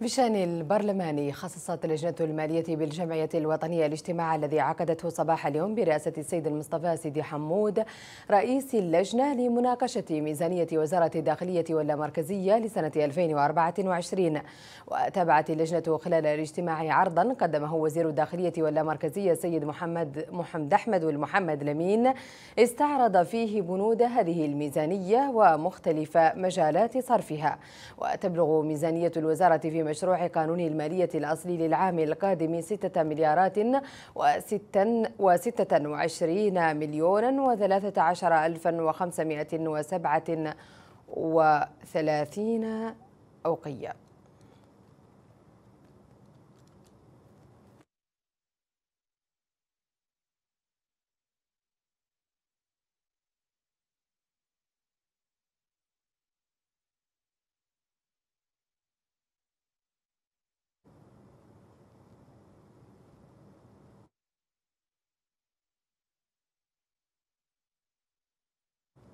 بشأن البرلماني خصصت اللجنة المالية بالجمعية الوطنية الاجتماع الذي عقدته صباح اليوم برئاسة السيد المصطفى سيدي حمود رئيس اللجنة لمناقشة ميزانية وزارة الداخلية واللامركزية لسنة 2024 وتابعت اللجنة خلال الاجتماع عرضا قدمه وزير الداخلية واللامركزية السيد محمد محمد أحمد والمحمد لمين استعرض فيه بنود هذه الميزانية ومختلف مجالات صرفها وتبلغ ميزانية الوزارة في مشروع قانون المالية الأصلي للعام القادم 6 مليارات و26 مليونا و13 ألفا وخمسمائة وسبعة وثلاثين أوقية